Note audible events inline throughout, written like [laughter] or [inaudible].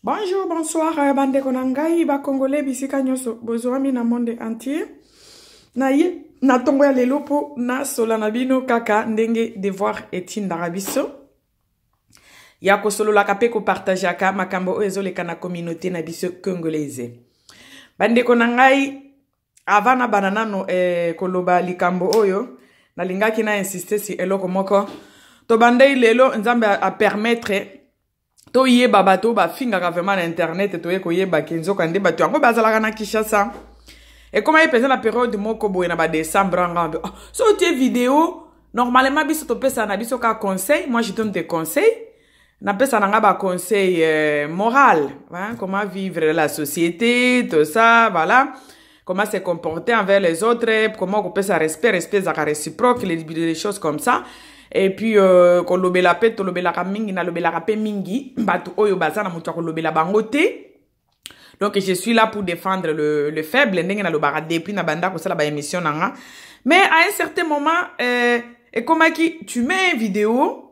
bonjour bonsoir euh, bandeko na ngai bakongole bisika nyonso bozwa mi na monde entier na ye na ntongo ya lelo mpo nasola na bino kaka ndenge devoir etindaka biso ya kosololaka mpe kopartageaka makambo oyo ezoleka na kominauté na biso congolaise bandeko na ngai ava na bana nano eh, koloba likambo oyo nalingaki na insiste si eloko moko tobandei lelo nzambe apermetre toyeba bato bafingaka fin, na internet toye koyeba ke nzoka nde bato yango bazalaka na kinshasa ekomai la na periode moko boye na badesembre angambe oh, so une vidéo. normalement biso topesaka na biso ka conseil moi je donne des conseils ça na nga baconseil euh, moral hein? comment vivre la société tout ça voilà comment se comporter envers les autres comment ça respect respect ezaka réciproque les, les choses comme ça epuis euh, kolobela mpe tolobelaka mingi nalobelaka mpe mingi [clears throat] bato oyo baza na moto ya kolobela bango te donc je suis là pour défendre le, le faible ndenge nalobaka depuis na banda kosala baémission na nga mais à un certain moment euh, ekomaki tu mets une vidéo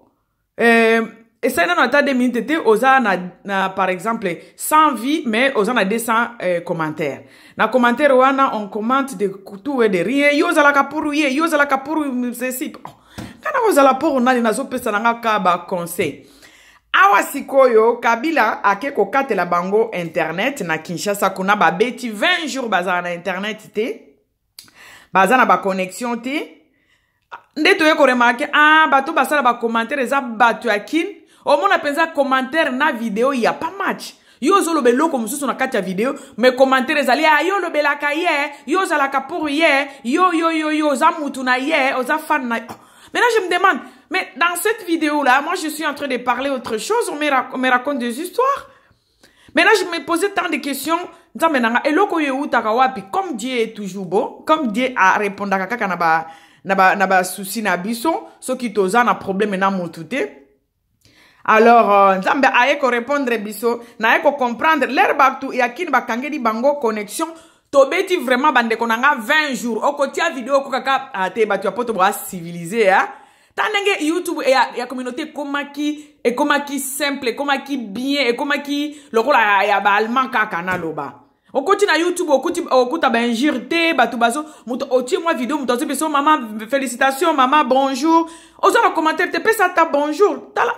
euh, esali nano ata 2 minutes te oza na, na par exemple 100 vie mais oza na 200 euh, commentaire na commentaire wana on commente de tout et de rien yo ozalaka pour ye yo ozalaka pour ceci oh. kana kozala mporo nani nazopesa na nga kaka baconseil awa sikoyo kabila ake kokatela bango internet na kinshasa kuna babeti 20 jours bazala na internet te baza na baconnexion te nde toye koremarke ah, bato basala bacommentaire eza bato ya kine omona mpenza commentaire na video ya pa match yo ozoloba eloko mosusu na kati ya video me commentaire ezali ya ah, yo olobelaka ye yo ozalaka pour ye yo yo yo yo oza mutu na ye oza fan na ye oh. Maintenant, je me demande, mais dans cette vidéo-là, moi, je suis en train de parler autre chose. On me, raconte des histoires. Maintenant, je me posais tant de questions. Comme Dieu est toujours bon, comme Dieu a répondu à quelqu'un qui a souci, na biso, ceux qui t'osent un problème na montouté. Alors, euh, nzambe aye ko répondre biso, na aye ko comprendre l'herbe tu yakini bakangeli bango connexion tobeti vraiment bande konanga 20 jours okotia vidéo oko kaka ah, te bato ya poto boa civilisé ya hein. ta ndenge youtube ya, ya communauté comment qui simple qui bien ekomaki lokola ya, ya baallemant kaka naloba okoti na youtube okuti okuta bainjure te bato bazo moto otie oh, moi vidéo moto azobi so maman félicitations maman bonjour oza commentaire te pesa ta bonjour tala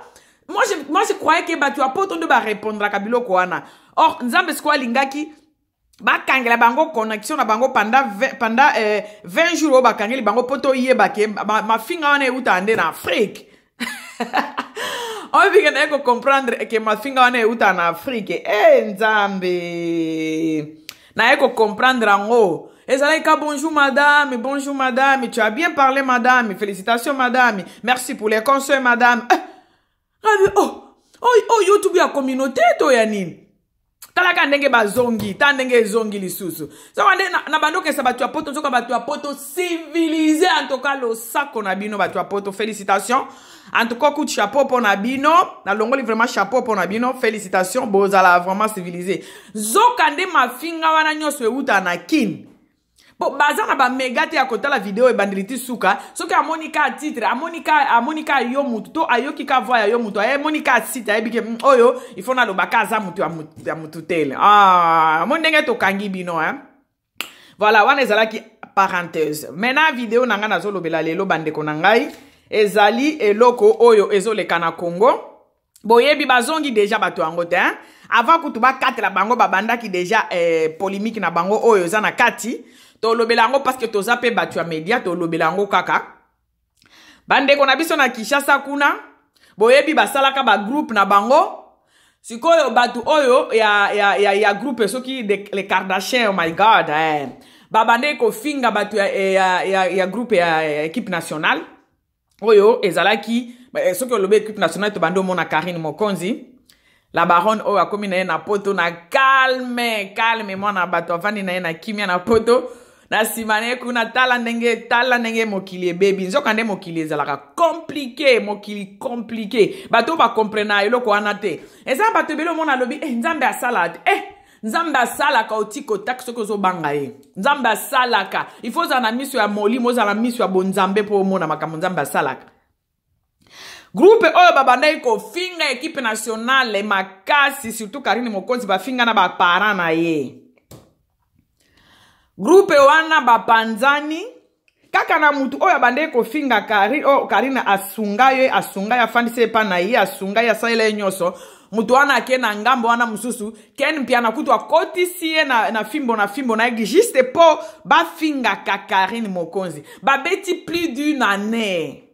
moi je, moi je croyais que bah, tu as bato de poto répondre barépondraka biloko wana or nzambe sikoyo alingaki bakangela bango connexion na bango panda panda eh, 20 jours oyo bakangeli bango mpo toyeba ke mafinga ma wana eutaka nde na afrike [laughs] oyebike naye kocomprendre ke mafinga wana eutaka na afrike e eh, nzambe naye kocomprendre yango ezalaki ka bonjour madame bonjour madame tu as bien parlé madame félicitation madame merci pour les conseils madame eh, oh, oh, oh youtube ya communauté to ya nini talaka ndenge bazongi ta ndenge ezongi lisusu soko nde na bando okesa bato ya poto nzoka bato ya poto civilize antoka losako na bino bato ya poto félicitation antoka coup chapeau mpo na bino nalongoli vraiment chapeau mpo na bino félicitation bozala vraiment civilisé nzoka nde mafinga wana nyonso ewuta na kine mpo baza na bamega te ya kotala video ebandeli ti suka soki amoni ka titre amoni ka amoni ka ayo mutu to ayoki ka voi ya yo mutu amoni ka site ayebi ke mm, oyo ifo naloba ka aza mutu ya mutu tele ah, amoni ndenge tokangi bino e voilà wana ezalaki parenthèse maintenant video na ngai nazolobela lelo bandeko na ngai ezali eloko oyo ezoleka na congo boyebi bazongi deja bato yango te avant kutu bakatela bango babandaki deja eh, polémique na bango oyo eza na kati tolobela yango parceke toza mpe bato ya media tolobela yango kaka bandeko na biso na kinshasa kuna boyebi basalaka bagroupe na bango sikoyo bato oyo ya, ya, ya, ya groupe soki le kardachin oh my god eh. babandeli kofinga bato ya, eh, ya, ya, ya groupe ya, ya équipe nationale oyo ezalaki eh, soki olobi équipe nationale tobandi omona karine mokonzi la baronne oyo akómi na ye na poto na calme calme mwana bato avandi na ye na kimia na poto na nsima na ye kuna tala ndenge tala ndenge mokili ebebi nzoka nde mokili ezalaka komplike mokili komplike bato bakomprena eloko wana te eza bato ebele omona alobi eh, nzambe asala te eh, nzambe asalaka oti kotaki soki ozobanga ye nzambe asalaka ifo ozala na miso ya molimo ozala na miso ya bonzambe mpo omona makambo nzambe asalaka grupe oyo babandaki kofinga ekipe nationale makasi surtout karine mokonzi bafingana baparent na ye grupe wana bapanzani kaka na mutu oyo abandeki kofinga kari oyo karine asunga ye asunga ye afandisi epa na ye asunga ye asalela ye nyonso mutu wana ake na ngambo wana mosusu ken mpiana kutu akotisi ye na, na fimbo na fimbo na yeke juste mpo bafingaka karine mokonzi babeti plus dune année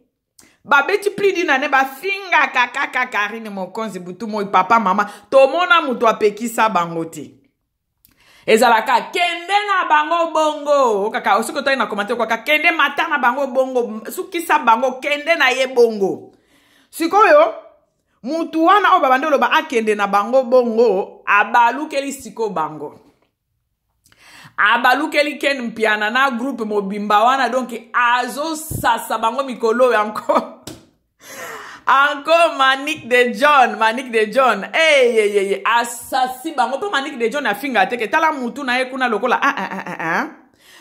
babeti plus dune année bafingaka kaka karine mokonzi butu moi papa mama tomona mutu apekisa bango te ezalaka kende na bango bongo kaka soki otali na commentaire kaka kende mata na bango bongo sukisa bango kende na ye bongo sikoyo mutu wana oyo babandi oloba akende na bango bongo abalukeli siko bango abalukeli ken mpiana na groupe mobimba wana donk azosasa bango mikolo oyo encore [laughs] encore manique de john manique de john eyeyeye eh, asasi bango mpo manique de john afinga te ke tala mutu na ye kuna lokola ah, ah, ah, ah. ah.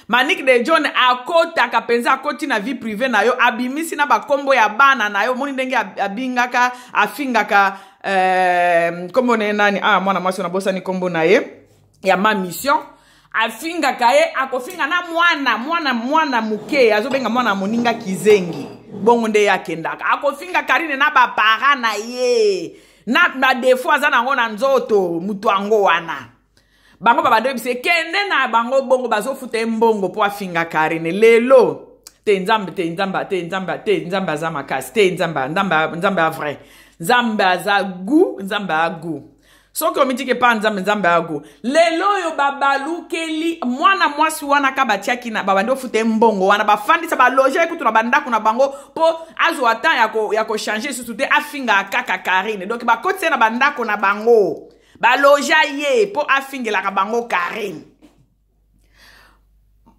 manique de john akotaka mpenza akoti na vie privé na yo abimisi na bakombo ya bana na yo omoni ndenge abingaka afingaka eh, kombo na ye nani ah, mwana mwasi nabosani kombo na ye ya ma mission afingaka ye akofinga na mwana mwana mwana moke azobenga mwana ya moninga kizengi bongo nde ye akendaka akofinga karine na bapara na ye na badefo aza nango na nzoto motu yango wana bango babanda oyebisa ekende na bango bongo bazofuta ye mbongo mpo afinga karine lelo te nzambe te nzambe te nzambe te nzambe aza makasi te nzambe nzambe nzambe avrai nzambe aza gu nzambe agu soki omiti ke mpa nzambe nzambe ago lelo oyo babalukeli mwana mwasi wana ka batiaki na babandi ofute mbongo wana bafandisa baloge ye kutu na bandako na bango mpo azwa temps ya kochange lisusu te afingaka kaka karine donk bakotisa ye na bandako na bango baloja ye mpo afingelaka bango karine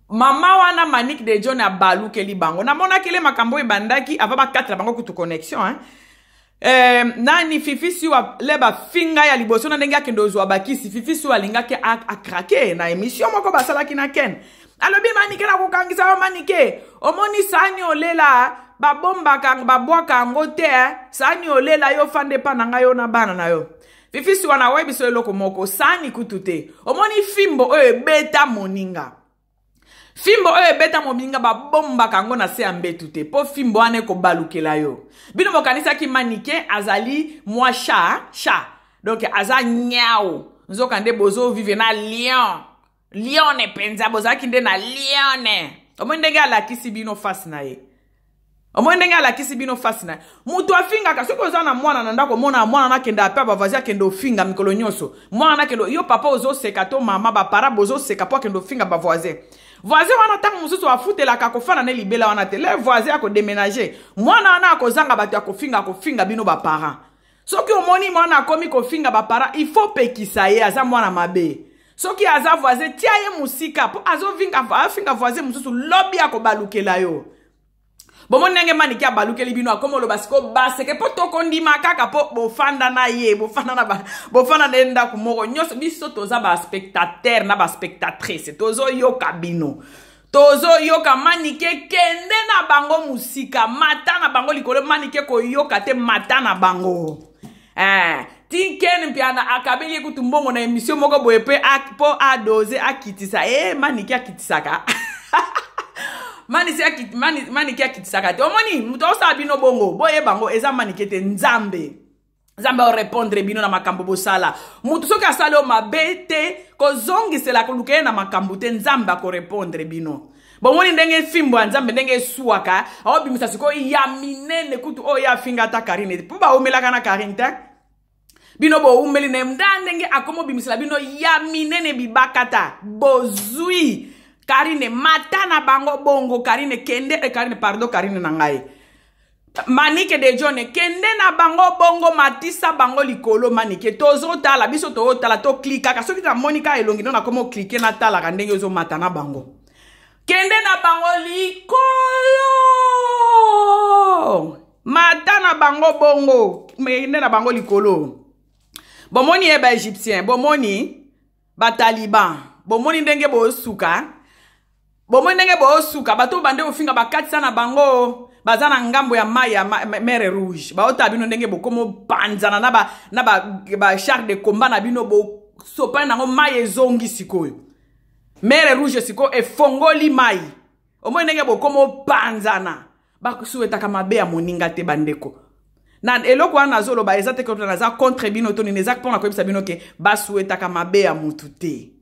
mama wana manik de john abalukeli bango namonaki le makambo oyo ebandaki ava bakatela bango kutu connexion hein? Eh? eh, nani fifisi le bafinga ya liboso na ndenge akende ozwa bakisi fifisi oyo alingaki akrake na émission moko basalaki na ken alobi manike na kokangisa yo manike omoni sani olela babombaka babwaka yango te sani olela yo fande mpa na ngai yo na bana na yo fifisi wana oyebiso eloko moko sani kutu te omoni fimbo oyo ebeta moninga fimbo oyo ebeta moninga babombaka yango na se ya mbetu te mpo fimbo wana ekobalukela yo bino bokanisaki manike azali mwa sha sha donk aza nyau nzoka nde bozovive na lion lione mpenza bozalaki nde na lione omoi ndenge alakisi bino fasi na ye omoi ndenge alakisi bino fasi na ye moto afingaka soki oza na mwana na ndako omona mwana nakende ape bavazi akende ofinga mikolo nyonso mwana nakende yo papa ozoseka to mama bapara bozoseka mpo akende ofinga bavoisin voisin wana ntango mosusu afutelaka akofanda na libela wana te le voisin akodeménage mwana wana akozanga bato ya kofinga akofinga bino baparent soki omoni mwana akomi kofinga baparent ifo pekisa ye aza mwana mabe soki aza voisin tia ye mosika mpo azofinga voisin mosusu lobi akobalukela yo bomo ndenge maniki abalukeli bino akoma oloba siko baseke mpo tokondima kaka mpo bofanda na ye bofanda na, bo na ye ndako moko nyonso biso toza baspectateur na baspectatrice tozoyoka bino tozoyoka manike kende na bango mosika mata na bango likolo manike koyoka te mata na bango eh. tiken mpe akabeli ye kutu mbongo na émission moko boye mpe mpo adoze akitisa e eh, manike akitisaka [laughs] manike akitisaka te omoni moto osala bino bongo boye bango eza manike te nzambe nzambe aorépondre bino na makambo bosala motu soki asali yo mabe te kozongisela koluka ye na makambo te nzambe akorépondre bino bomoni ndenge efimbo ya nzambe ndenge eswaka aobimisa sikoyo ya minene kutu oyo afingata karine te mpo baumelaka na karine te bino boumeli na ye nda ndenge akomi obimisela bino ya minene bibakata bozwi karine mata na bango bongo karine kende e karine pardon karine na ngai manike de jone kende na bango bongo matisa bango likolo manike tozotala biso tootala toklikaka soki namoni ka elongi no nakoma oklike natalaka ndenge ozomata na bango kende na bango likolo mata na bango bongo kende na bango likolo bomoni ye eh, baegyptien bomoni bataliban bomoni ndenge bosuka bomoi ndenge boosuka bato bande kofinga bakatisa na bango baza na ngambo ya mai ya mare rouge baotala bino ndenge bokomo panzana na bachar ba, ba de combat na bino bosopani nango mai ezongi sikoyo mare rouge sikoyo efongoli mai omoi ndenge bokomo panzana basuwetaka mabe ya moninga te bandeko na eloko wana nazoloba eza te naza contre bino to nini eza mpona koyebisa bino ke basuwetaka mabe ya motu te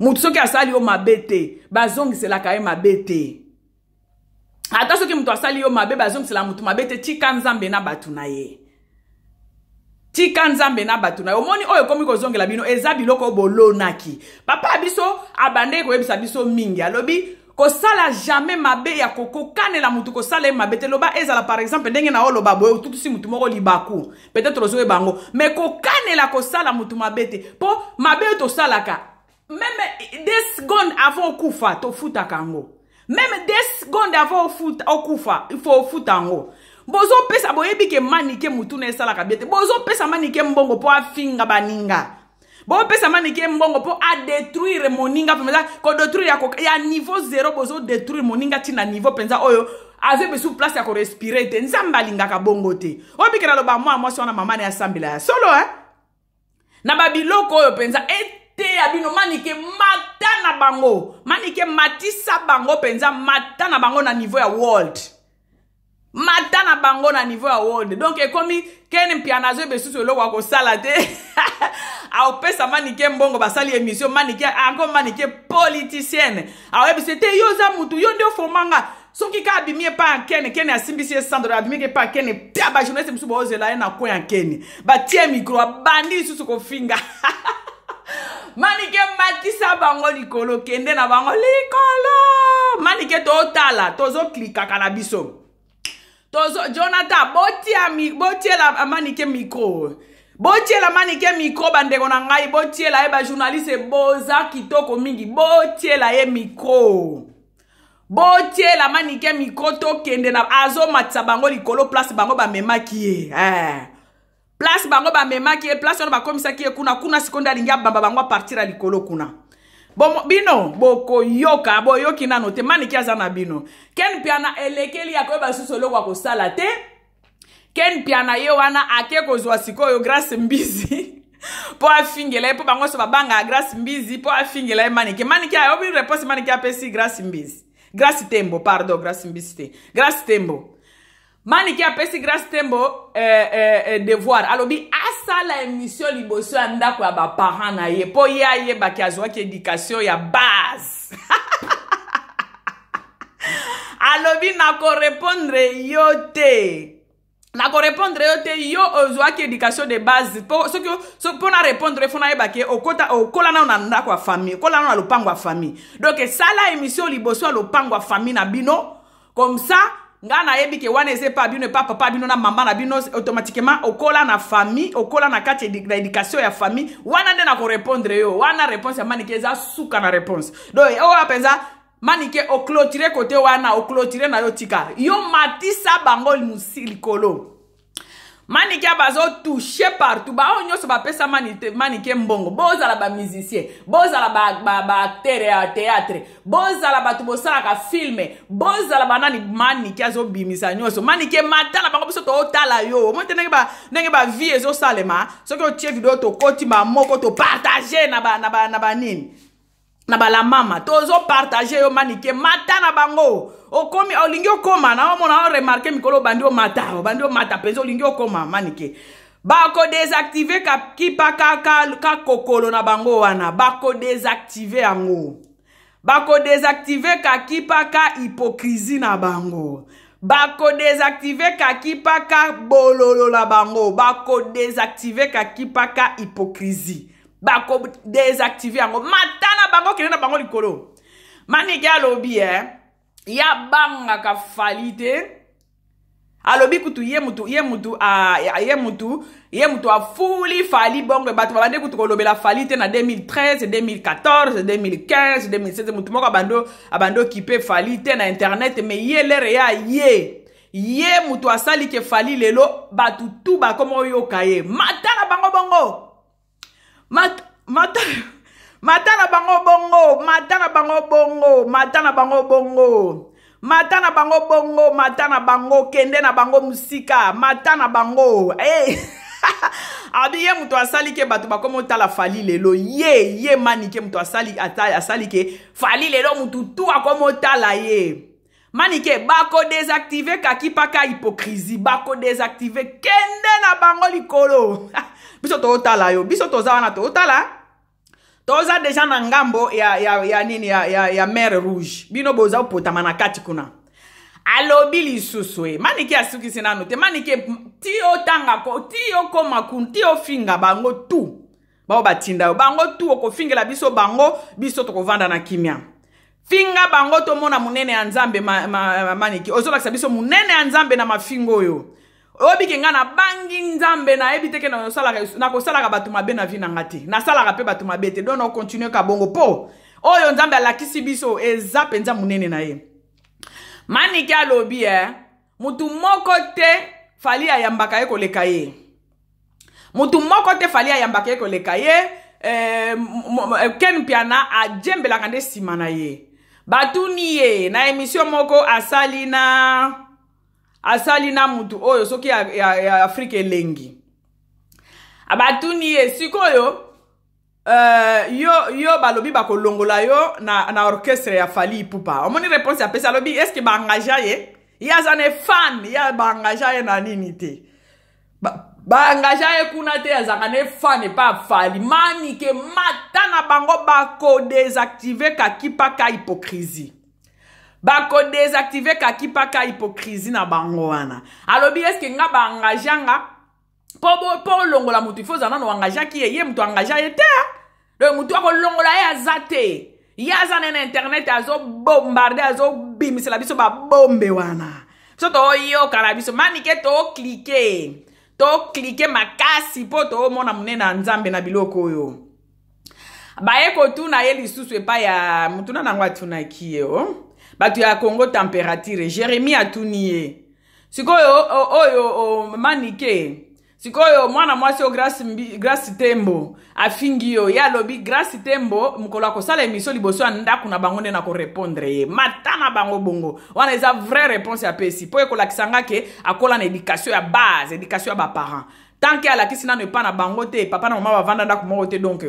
motu soki asali yo mabe te bazongiselaka ye mabe te ata soki moto asali yo mabe bazongisela motu mabe te tika nzambe na bato na ye tika nzambe na bato na ye omoni oyo ekomi kozongela bino eza biloko oyo bolonaki papa biso abandeki koyebisa biso mingi alobi kosala jamais mabe ya kokokanela motu kosala ye mabe te loba ezala par exemple ndenge na oloba boye otutusi motu moko libaku peut-être ozoyeba yango me kokanela kosala motu mabe te mpo mabe oyo tosalaka meme de seconde avant okufa tofutaka yango meme de seconde avant okufa ifo ofuta yango bozopesa boyebi ke manike mutu na esalaka bie te bozopesa manike mbongo mpo afinga baninga bopesa manike mbongo mpo adétruire moninga mpenza kodétruire ya niveau zero bozodétruire moninga ntina niveau mpenza oyo aza bisu place ya korespire te nzambe alingaka bongo te obikela loba mwana mwasi wana mama na yasambela ya solo eh? na babiloko oyo mpenza et teya bino manike mata na bango manike matisa bango mpenza mata na bango na niveau ya world mata na bango na niveau ya world donk ekomi kene mpiana azwi besusu eloko akosala te [laughs] aopesa manike mbongo basali émission manike ango manike politicienne aoyebisa te yo oza mutu yo nde ofomanga soki kaka abimi ye mpa ya nkene kene asimbisi ye sandro abimiki epa ya nkene tia bajournaliste mosusu baozela ye na koi ya nkene batie mikro abandi lisusu kofinga [laughs] manike matisa bango likolo kende na bango likolo manike totala tozoklikaka na biso tozo jonathan botiela botia manike mikro botiela manike mikro bandeko na ngai botiela ye bajournaliste boza kitoko mingi botiela ye mikro botiela manike mikro tokende na azomatisa bango likolo place bango bamemaki ye eh. place bango bamemaki ye place wana bakomisaki ye kuna kuna sikoyo nde alingi abamba bango apartir ya likolo kuna Bo, bino bokoyoka boyoki nano te maniki aza na bino ken mpe na elekeli ya koyeba lisusu eloko ya kosala te ken mpe na ye wana ake kozwa sikoyo grace mbizi mpo [laughs] afingela ye mpo bango nyonso babangaka grace mbizi mpo afingela ye maniki maniki ayobi reponse maniki apesi grace mbizi grace tembo pardon grace mbizi te grace tembo maniki apesi grace tembo eh, eh, devoir alobi asala emission liboso ya ndako ya baparent na ye mpo ye ayebaki azwaki edikation ya base [laughs] alobi nakorepondre yo te nakorepondre yo te yo ozwaki éducation de base soki so, mpona repondre fo nayeba ke okola nano na ndako ya famille okola nano na lopango ya famille donk esala émission liboso ya lopango ya famille na bino comme ça nga nayebi ke wana eza epa bino epa papa bino na mama na bino automatiquement okola na famille okola na kati na éducation ya famille wana nde nakorépondre yo wana réponse ya manike eza suka na réponse donc oyo mpenza manike oclotire kote wana oclotire na yo tika yo matisa bango likolo manike bazotouche partout baoyo nyonso bapesa manike mbongo bozala bamusicien bozala baactere ba, ba, ya teatre bozala bato bosalaka filme bozala banani manike azobimisa nyonso manike mata na bango biso tootala yo omoi te ndenge ndenge bavie ezosalema soki otie video tokoti bamoko topartage na banini ba, na ba, na ba, na balamama tozopartage yo manike mata na bango okomi olingi okóma na omona oremarke mikolo obandi omata obandi omata mpenza olingi okóma manike bakodesactive kakipa kakokolo na bango wana bakodesactive yango bakodesactive kakipa ka hypokrisi na bango bakodesactive kakipa ka bololo na bango bakodesactive kakipa ka hypokrisi bakodésactive yango mata na bango okende na bango likolo maneke alobi e eh, ye abangaka fali te alobi kutu ye mutu ye mutu ye mutu ye mutu afuli fali bongo bato babandi kutu kolobela fali te na 2013 2014 2015 2016 mutu moko abando abandi okipe fali te na internet me ye lere ya ye ye mutu asali ke fali lelo bato tu bakoma oyoka ye mata na bango bongo mata mata mata na bango bongo mata na bango bongo mata na bango bongo mata na bango bongo mata na bango kende na bango mosika mata na bango hey. Eh! [laughs] abi ye moto asali ke bato bakoma otala fali lelo ye ye mani ke moto asali, asali ke fali lelo motu tu akoma otala ye mani ke bakodésactive kaki mpaka hypocrisie bakodésactive kende na bango likolo [laughs] biso tootala yo biso toza wana tootala toza deja na ngambo ya, ya, ya nini ya, ya, ya mare rouge bino boza kopotama na kati kuna alobi lisusu e maniki asukisi nano te maniki e, ti otanga ti okoma kun ti ofinga bango tu bao batinda yo bango tu okofingela biso bango biso tokovanda na kimia finga bango tomona monene ya nzambe ma, ma, ma, maniki ozolakisa biso monene ya nzambe na mafingo oyo oyebike ngai nabangi nzambe nayebi te ke nakosalaka bato mabe na vi na nga te nasalaka mpe bato mabe te don nakokontinue ka bongo mpo oyo nzambe alakisi biso eza mpenza monene na ye manike alobi e mutu moko te fali ayambaka ye koleka ye mutu moko te fali ayambaka ye koleka ye eh, eh ken piana ajembelaka nde nsima na ye batuni ye na emission moko asali na asali na mutu oyo soki ya, ya, ya afrika elengi abatuni ah, ye sikoyo uh, yo, yo balobi bakolongola yo na, na orchestre ya fali ipupa omoni réponse apesi alobi estce baengagea ye ye aza ne fan ye baengagea ye na nini te baengagea ba ye kuna te azalaka ne fan epa afali mami ke mata na bango bakodesactive kaki mpaka hypocrisie bakodesactive kaki mpaka hypocrisie na bango wana alobi eske nga baengage anga mpo olongola motu ifo ozala nano angagaki ye ye moto angage ye te donc motu akolongola ye aza te ye aza na na internet azobombarde azobimisela biso babombe wana biso toyoka na biso manike toklike toklike makasi mpo tomona monene ya nzambe na biloko oyo baye kotuna ye lisusu epai ya motuna nango atunaki ye o oh? bato ya congo température jérémi atuni ye sikoyo oyo manike sikoyo mwana mwasi oyo grace tembo afingi yo ye alobi grace tembo mokolo akosala emission liboso ya ndako na bango nde na korepondre ye mata na bango bongo wana eza vraie réponse apesi mpo ekolakisa nga ke akola na édikation ya base édikation ya baparent tanke alakisi nano epa na bango te papa na mama bavanda ndako moko te donc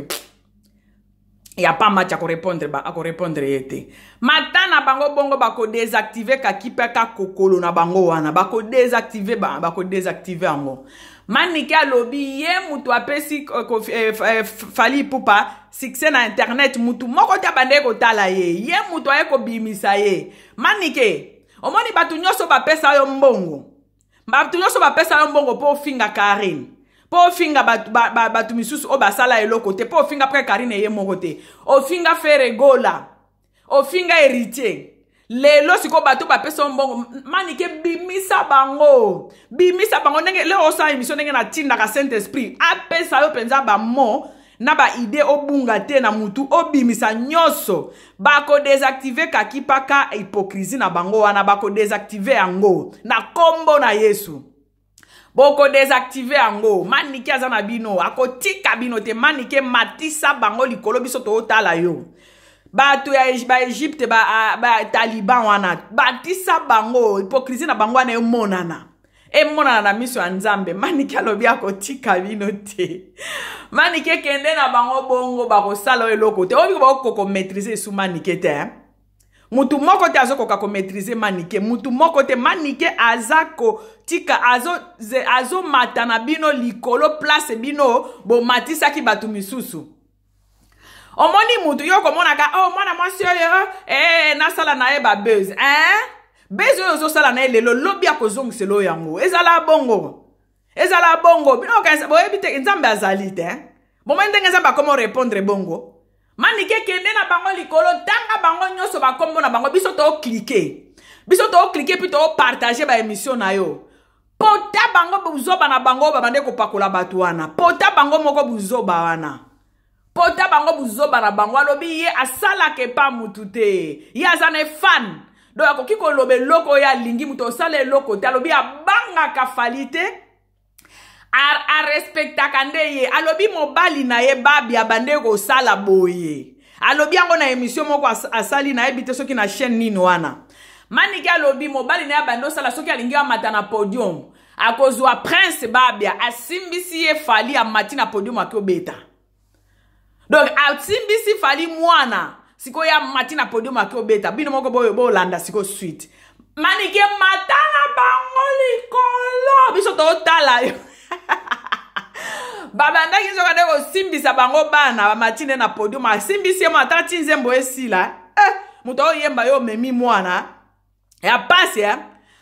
ya pamachi akorépondre akorépondre ye te mata na bango bongo bakodésactive kakipe ka kokolo na bango wana bakodésactive bakodésactive yango manike alobi ye mutu apesi eh, eh, eh, fali pupa succès na internet mutu moko te abandeki kotala ye ye mutu aye kobimisa ye manike omoni bato nyonso bapesa yo mbongo bato nyonso bapesa yo mbongo mpo ofinga karine mpo ofinga bato ba, ba, ba, misusu oyo basala eloko te mpo ofinga après karine eye moko te ofinga feregola ofinga héritier lelo sikoyo bato bapesa mbongo manike bimisa bango bimisa bango ndenge leo osala émission ndenge natindaka saint esprit apesa yo mpenza bamo na baide obunga te na mutu obimisa nyonso bakodesaktive kaki mpaka hipokrisie na bango wana bakodesaktive yango na nkombo na yesu bokodesactive yango manike aza na bino akotika bino te manike matisa bango likolo biso tootala yo bato ya baegypte bataliban ba, wana batisa bango hypokrisi na bango wana emonana emonana na miso ya nzambe manike alobi akotika bino te manike kende na bango bongo bakosala oyo eloko te oyiko bakokokomaitrise esu manike te eh? mutu moko te azokoka komaîtrise manike mutu moko te manike aza kotika azomata azo na bino likolo place bino bomatisaki bato misusu omoni mutu yo komonaka o oh, mwana mwasi oyo eh, nasala na ye babese hein? bese oyo ozosala na ye lelo lobi akozongisela oyo yango ezala bongo ezala bongo bino boyebi te nzambe azali te bomoi ndenge nzambe akoma orépondre bongo manike kende na bango likolo tanga bango nyonso bakombo na bango biso tooklike biso tooklike mpe toopartage baemission na yo pota bango buzoba na bango oyo babande kopakola bato wana pota bango moko buzoba wana pota bango buzoba na bango alobi ye asalaka epa mutu te ye aza na efane do akoki koloba eloko oyo alingi moto osala eloko te alobi abangaka fali te arespektaka nde ye alobi mobali na ye babiaba nde kosala boye alobi yango na émission moko asali nayebi te soki na chaîne nini wana maniki alobi mobali na ye abandi osala soki alingi amata na podium akozwa prince babia asimbisi ye fali amati na podium akiobeta donc asimbisi fali mwana sikoyo amati na podium akiobeta bino moko boyo bolanda sikoyo suite manike mata na bango likolo biso totala yo [laughs] babandaki nzoka nde kosimbisa bango bana bamati nde na podium asimbisi ah, ye mo ata ti nzembo esila eh. eh, moto oyemba yo omemi mwana ya pasi eh?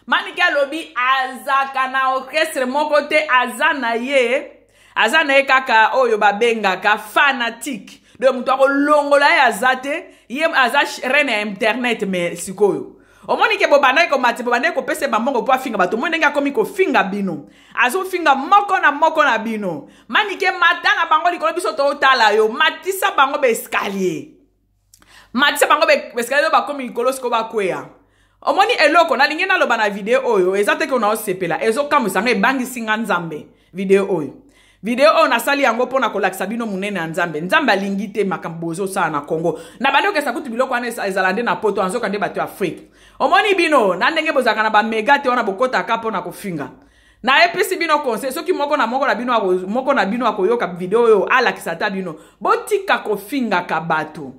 maniki alobi azaka na orchestre moko te aza na ye aza na ye kaka oyo babengaka fanatike de moto akolongola ye aza te ye aza rene ya internet me sikoyo omoni ke bobandaki komati bobandaki kopesa bambongo mpo afinga bato omoni ndenge akómi kofinga bino azofinga moko na moko na bino mani ke mata na bango likolo biso totala yo matisa bango baeskalier matisa bango baeskalier oyo bakómi likolo sikoyo bakweya omoni eloko nalingi naloba na video oyo eza te ke onaosepela ezokamwisanga ebangisi nga nzambe video oyo video oyo nasali yango mpona kolakisa bino monene ya nzambe nzambe alingi te makambo bozosala na congo na bandi okesa kutu biloko wana ezala nde na poto anzoka nde bato ya afrike omoni bino na ndenge bozalaka na bamega te wana bokotaka mpona kofinga nayepesi bino conseil soki moko na moko na bino moko na bino akoyoka video oyo alakisa ta bino botika kofingaka bato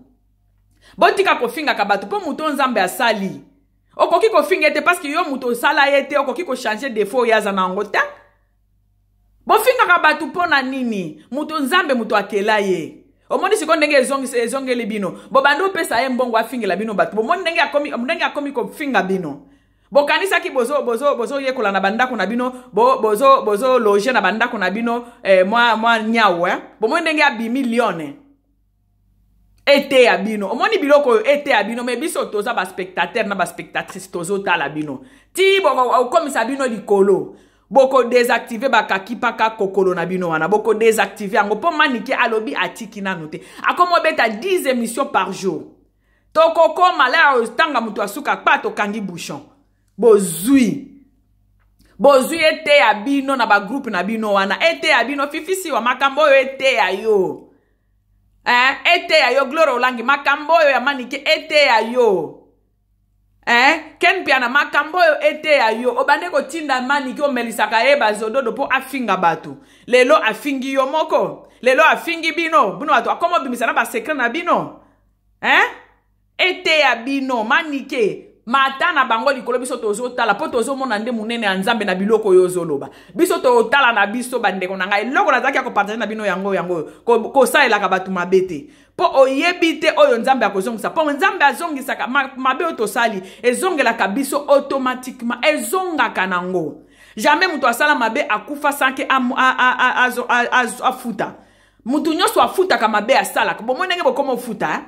botika kofingaka bato mpo moto oyo nzambe asali okoki kofinga ete parceke yo moto osala ye te okoki kochange defo oyo aza na yango te bofingaka bato mpo na nini moto nzambe moto akela ye omoni sikoyo ndenge ezongeli bino bobandi opesa ye mbongo afingela bino bato bomoni ndenge akomi kofinga bino bokanisaki bozoyekola bozo, bozo na bandako na bino bozologe bozo na bandako na bino eh, mwa, mwa nyau eh? bomoni ndenge abimi lione ete ya bino omoni biloko oyo ete ya bino me biso toza baspectateur na baspectatrice tozotala bino ti okomisa bino likolo bokodesactive bakaki mpaka kokolo na bino wana bokodesactive yango mpo manike alobi atiki nanu te akoma obeta 10 émission par jour tokokóma lara otanga moto asuka kpa tokangi bouchon bozwi bozwi ete ya bino na bagroupe na bino wana ete ya bino fifisiwa makambo oyo ete ya yo eh, ete ya yo glore olangi makambo oyo ya manike ete ya yo eh? kenpiana makambo oyo ete ya yo obande kotinda maniki omelisaka ye bazododo mpo afinga bato lelo afingi yo moko lelo afingi bino bino bato akoma obimisa na basekre na bino eh? ete ya bino manike mata na bango likolo biso tozotala mpo tozomona nde monene ya nzambe na biloko oyo ozoloba biso totala na biso bandeko na ngai eloko nazalaki ya kopartage na bino yango yango oyo kosalelaka bato mabe te mpo oyebi te oyo nzambe akozongisa mpo nzambe azongisaka mabe oyo tosali ezongelaka biso automatiquement ezongaka nango jamai moto asala mabe akufa sanke afuta motu nyonso afutaka mabe asalaka bomoi ndenge bokoma ofuta eh?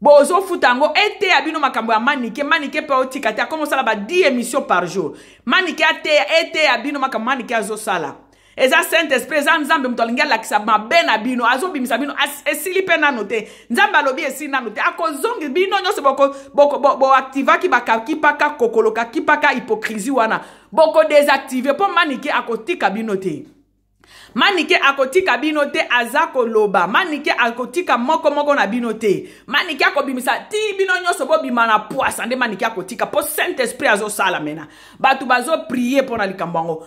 bozofuta yango eteya bino makambo ya manike manike mpe otika te akoma osala ba 10 émission par jour manike ateya eteya bino makambo manike azosala eza saint esprit eza nzambe moto alingi alakisa mabe na bino azobimisa bino esili mpe nano te nzambe alobi esili nano te akozongi bino nyonso boaktivaki bakakipaka kokolokaki mpaka hypocrisie wana bokodesactive mpo manike akotika bino te manike akotika bino te aza koloba manike akotika moko moko na bino te manike akobimisa ti bino nyonso bobima na poasa nde manike akotika mpo saint esprit azosala mena bato bazoprie mpo na likambo yango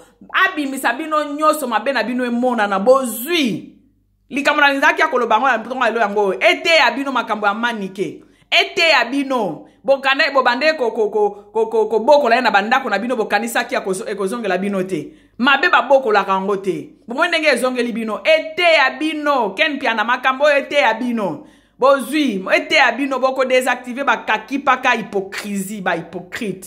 abimisa bino nyonso mabe na bino emonana bozwi likambo na linzaki akoloba yango na ntongo lelo yango oyo eteya bino makambo ya manike eteya bino bokanda bobande kobokola ko, ko, ko, ko, ko, ko, ko, ye na bandako na bino bokanisaki ekozongela bino te mabe babokolaka yango te bomoi ndenge ezongeli bino eteya bino ken piana makambo oyo eteya bino bozwi eteya bino bokodesactive bakaki mpaka hypocrisie bahypocrite